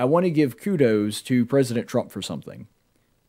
I want to give kudos to President Trump for something.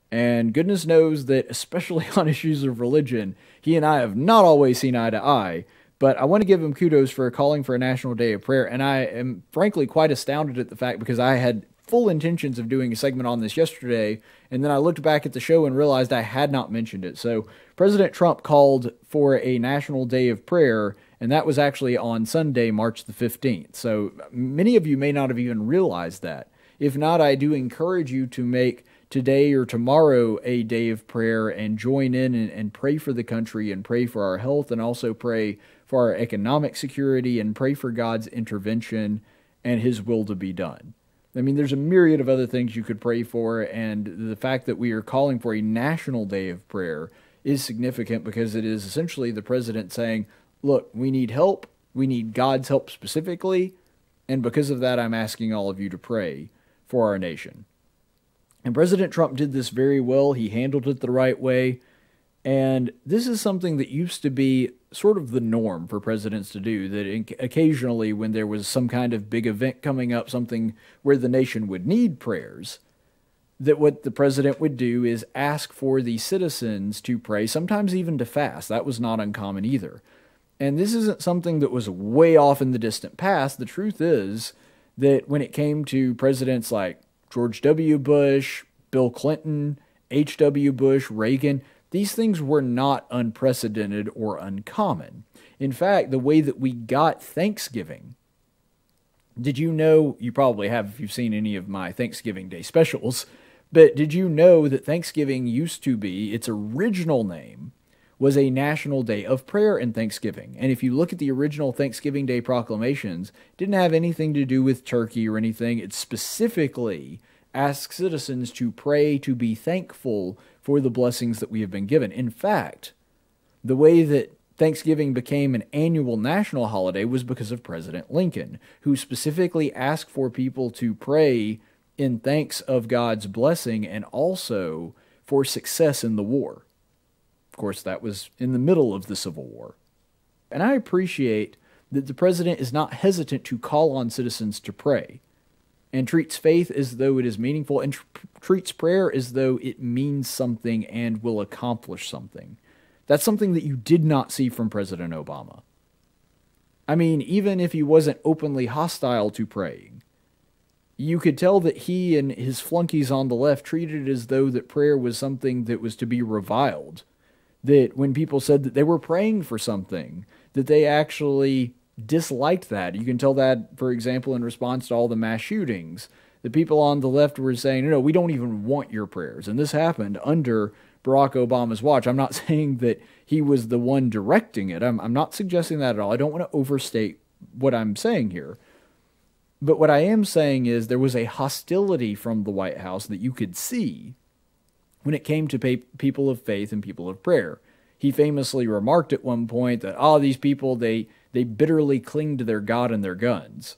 And goodness knows that, especially on issues of religion, he and I have not always seen eye to eye. But I want to give him kudos for calling for a national day of prayer. And I am frankly quite astounded at the fact because I had full intentions of doing a segment on this yesterday. And then I looked back at the show and realized I had not mentioned it. So President Trump called for a national day of prayer. And that was actually on Sunday, March the 15th. So many of you may not have even realized that. If not, I do encourage you to make today or tomorrow a day of prayer and join in and, and, pray for the country and pray for our health and also pray for our economic security and pray for God's intervention and His will to be done. I mean, there's a myriad of other things you could pray for, and the fact that we are calling for a national day of prayer is significant because it is essentially the president saying, Look, we need help. We need God's help specifically. And because of that, I'm asking all of you to pray for our nation. And President Trump did this very well. He handled it the right way. And this is something that used to be sort of the norm for presidents to do that occasionally, when there was some kind of big event coming up, something where the nation would need prayers, that what the president would do is ask for the citizens to pray, sometimes even to fast. That was not uncommon either. And this isn't something that was way off in the distant past. The truth is, that when it came to presidents like George W. Bush, Bill Clinton, H.W. Bush, Reagan, these things were not unprecedented or uncommon. In fact, the way that we got Thanksgiving, did you know? You probably have if you've seen any of my Thanksgiving Day specials, but did you know that Thanksgiving used to be its original name was a national day of prayer and thanksgiving. And if you look at the original Thanksgiving Day proclamations, didn't have anything to do with Turkey or anything. It specifically asked citizens to pray to be thankful for the blessings that we have been given. In fact, the way that Thanksgiving became an annual national holiday was because of President Lincoln, who specifically asked for people to pray in thanks of God's blessing and also for success in the war course, that was in the middle of the Civil War. And I appreciate that the president is not hesitant to call on citizens to pray and treats faith as though it is meaningful and tr treats prayer as though it means something and will accomplish something. That's something that you did not see from President Obama. I mean, even if he wasn't openly hostile to praying, you could tell that he and his flunkies on the left treated it as though that prayer was something that was to be reviled that when people said that they were praying for something, that they actually disliked that. You can tell that, for example, in response to all the mass shootings. The people on the left were saying, no, no, we don't even want your prayers. And this happened under Barack Obama's watch. I'm not saying that he was the one directing it. I'm, I'm not suggesting that at all. I don't want to overstate what I'm saying here. But what I am saying is there was a hostility from the White House that you could see when it came to people of faith and people of prayer. He famously remarked at one point that, ah, oh, these people, they, they bitterly cling to their God and their guns.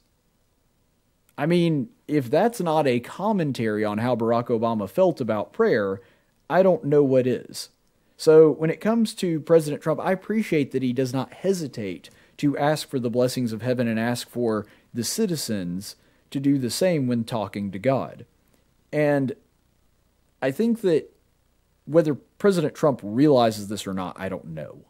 I mean, if that's not a commentary on how Barack Obama felt about prayer, I don't know what is. So, when it comes to President Trump, I appreciate that he does not hesitate to ask for the blessings of heaven and ask for the citizens to do the same when talking to God. And I think that whether President Trump realizes this or not, I don't know.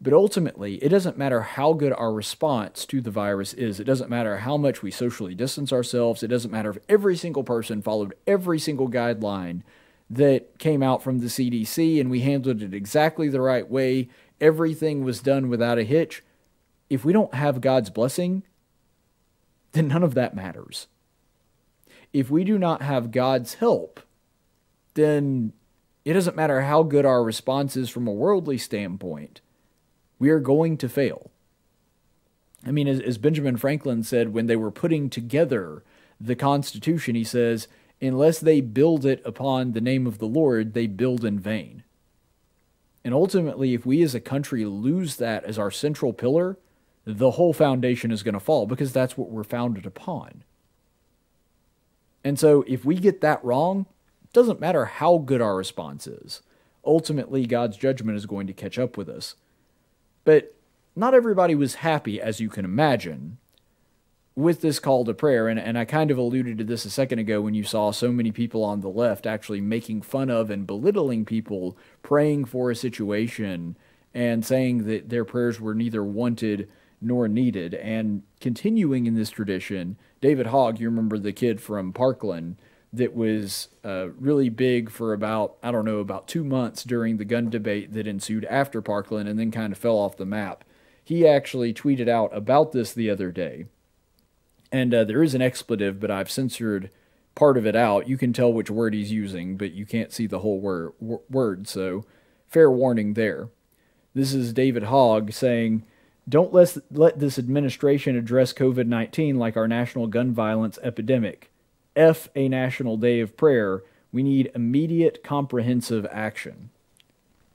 But ultimately, it doesn't matter how good our response to the virus is. It doesn't matter how much we socially distance ourselves. It doesn't matter if every single person followed every single guideline that came out from the CDC and we handled it exactly the right way. Everything was done without a hitch. If we don't have God's blessing, then none of that matters. If we do not have God's help, then it doesn't matter how good our response is from a worldly standpoint, we are going to fail. I mean, as, as, Benjamin Franklin said when they were putting together the Constitution, he says, unless they build it upon the name of the Lord, they build in vain. And ultimately, if we as a country lose that as our central pillar, the whole foundation is going to fall because that's what we're founded upon. And so, if we get that wrong, doesn't matter how good our response is. Ultimately, God's judgment is going to catch up with us. But not everybody was happy, as you can imagine, with this call to prayer. And, and I kind of alluded to this a second ago when you saw so many people on the left actually making fun of and belittling people praying for a situation and saying that their prayers were neither wanted nor needed. And continuing in this tradition, David Hogg, you remember the kid from Parkland that was uh, really big for about, I don't know, about two months during the gun debate that ensued after Parkland and then kind of fell off the map. He actually tweeted out about this the other day. And uh, there is an expletive, but I've censored part of it out. You can tell which word he's using, but you can't see the whole wor- word, so fair warning there. This is David Hogg saying, Don't let, let this administration address COVID 19 like our national gun violence epidemic. F a national day of prayer. We need immediate, comprehensive action.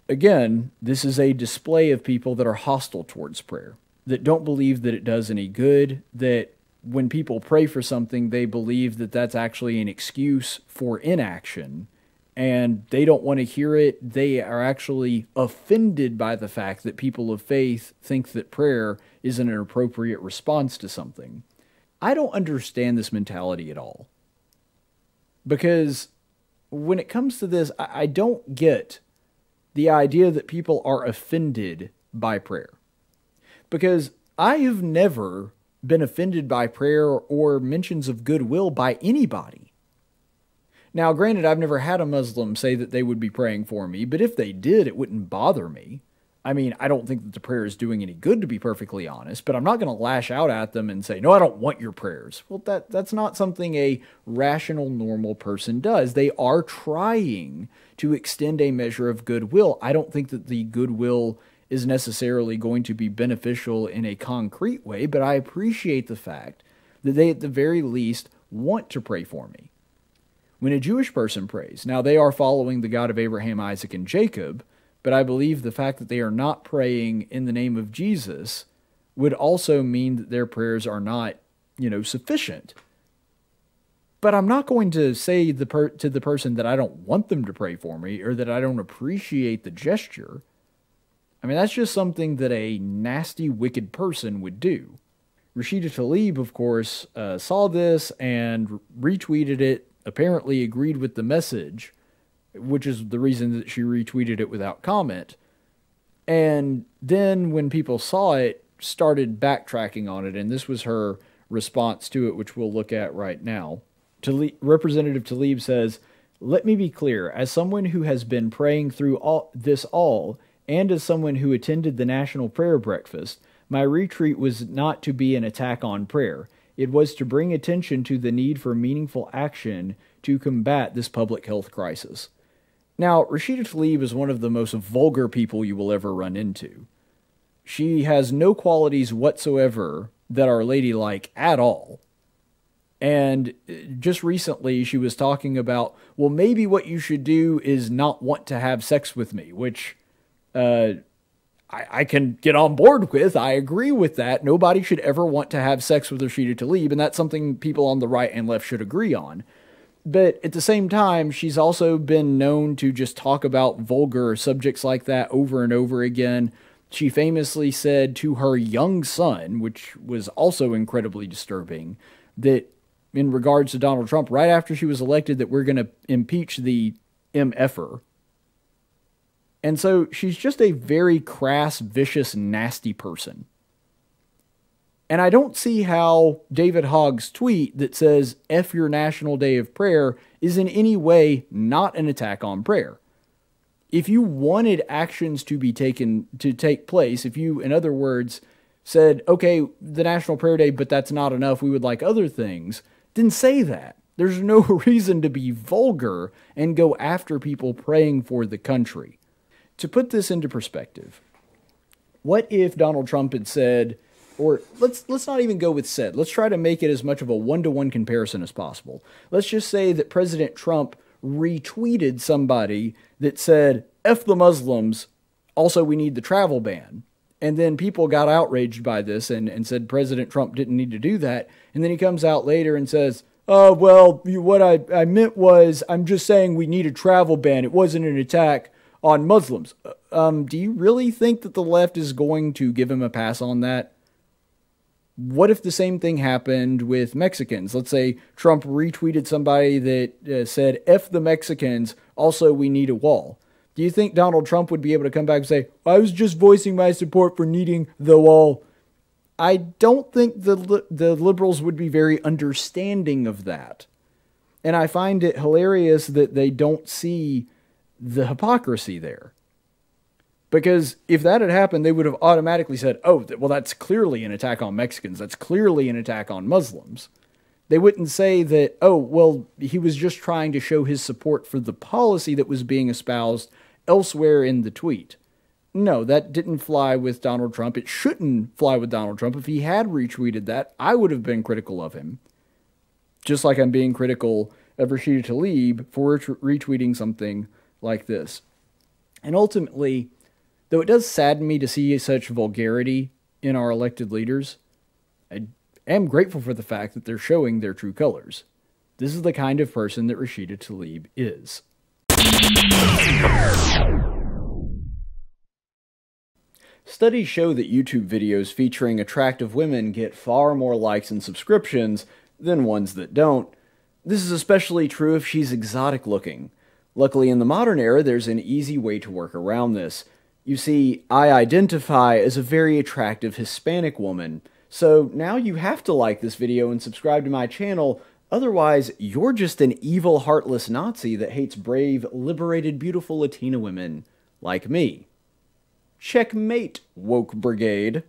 Again, this is a display of people that are hostile towards prayer, that don't believe that it does any good, that when people pray for something, they believe that that's actually an excuse for inaction and they don't want to hear it. They are actually offended by the fact that people of faith think that prayer isn't an appropriate response to something. I don't understand this mentality at all because when it comes to this, I, I don't get the idea that people are offended by prayer. Because I have never been offended by prayer or mentions of goodwill by anybody. Now, granted, I've never had a Muslim say that they would be praying for me, but if they did, it wouldn't bother me. I mean, I don't think that the prayer is doing any good, to be perfectly honest, but I'm not going to lash out at them and say, no, I don't want your prayers. Well, that, that's not something a rational, normal person does. They are trying to extend a measure of goodwill. I don't think that the goodwill is necessarily going to be beneficial in a concrete way, but I appreciate the fact that they, at the very least, want to pray for me. When a Jewish person prays, now they are following the God of Abraham, Isaac, and Jacob but I believe the fact that they are not praying in the name of Jesus would also mean that their prayers are not, you know, sufficient. But I'm not going to say the per- to the person that I don't want them to pray for me or that I don't appreciate the gesture. I mean, that's just something that a nasty, wicked person would do. Rashida Tlaib, of course, uh, saw this and retweeted it, apparently agreed with the message, which is the reason that she retweeted it without comment. And then when people saw it, started backtracking on it. And this was her response to it, which we'll look at right now. Tlaib, Representative Tlaib says, Let me be clear. As someone who has been praying through all, this all, and as someone who attended the National Prayer Breakfast, my retreat was not to be an attack on prayer. It was to bring attention to the need for meaningful action to combat this public health crisis. Now, Rashida Tlaib is one of the most vulgar people you will ever run into. She has no qualities whatsoever that are ladylike at all. And uh, just recently, she was talking about, well, maybe what you should do is not want to have sex with me, which uh, I, I, can get on board with. I agree with that. Nobody should ever want to have sex with Rashida Tlaib, and that's something people on the right and left should agree on but at the same time, she's also been known to just talk about vulgar subjects like that over and over again. She famously said to her young son, which was also incredibly disturbing, that in regards to Donald Trump, right after she was elected, that we're going to impeach the MFer. And so she's just a very crass, vicious, nasty person. And I don't see how David Hogg's tweet that says, F your National Day of Prayer, is in any way not an attack on prayer. If you wanted actions to be taken to take place, if you, in other words, said, okay, the National Prayer Day, but that's not enough, we would like other things, then say that. There's no reason to be vulgar and go after people praying for the country. To put this into perspective, what if Donald Trump had said, or let's let's not even go with said. Let's try to make it as much of a one-to-one comparison as possible. Let's just say that President Trump retweeted somebody that said "F the Muslims." Also, we need the travel ban. And then people got outraged by this and, and said President Trump didn't need to do that. And then he comes out later and says, Oh, well, you, what I, I meant was I'm just saying we need a travel ban. It wasn't an attack on Muslims. Uh, um, do you really think that the left is going to give him a pass on that? what if the same thing happened with Mexicans? Let's say Trump retweeted somebody that uh, said, F the Mexicans, also we need a wall. Do you think Donald Trump would be able to come back and say, I was just voicing my support for needing the wall? I don't think the, li- the liberals would be very understanding of that. And I find it hilarious that they don't see the hypocrisy there. Because if that had happened, they would have automatically said, oh, well, that's clearly an attack on Mexicans. That's clearly an attack on Muslims. They wouldn't say that, oh, well, he was just trying to show his support for the policy that was being espoused elsewhere in the tweet. No, that didn't fly with Donald Trump. It shouldn't fly with Donald Trump. If he had retweeted that, I would have been critical of him. Just like I'm being critical of Rashida Tlaib for retweeting something like this. And ultimately, Though it does sadden me to see such vulgarity in our elected leaders, I am grateful for the fact that they're showing their true colors. This is the kind of person that Rashida Tlaib is. Studies show that YouTube videos featuring attractive women get far more likes and subscriptions than ones that don't. This is especially true if she's exotic looking. Luckily, in the modern era, there's an easy way to work around this. You see, I identify as a very attractive Hispanic woman, so now you have to like this video and subscribe to my channel, otherwise you're just an evil heartless Nazi that hates brave, liberated, beautiful Latina women like me. Checkmate, woke brigade.